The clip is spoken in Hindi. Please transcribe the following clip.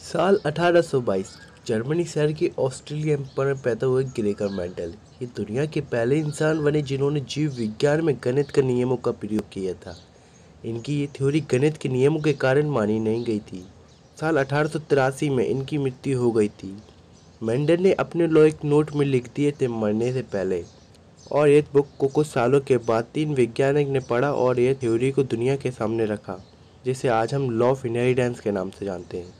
साल 1822 जर्मनी शहर के ऑस्ट्रेलिया पर में पैदा हुए ग्रेकर मेंडल ये दुनिया के पहले इंसान बने जिन्होंने जीव विज्ञान में गणित के नियमों का प्रयोग किया था इनकी ये थ्योरी गणित के नियमों के कारण मानी नहीं गई थी साल अठारह में इनकी मृत्यु हो गई थी मेंडल ने अपने एक नोट में लिख दिए थे मरने से पहले और यह बुक को कुछ सालों के बाद तीन वैज्ञानिक ने पढ़ा और ये थ्योरी को दुनिया के सामने रखा जिसे आज हम लॉ ऑफ इनहेरिडेंस के नाम से जानते हैं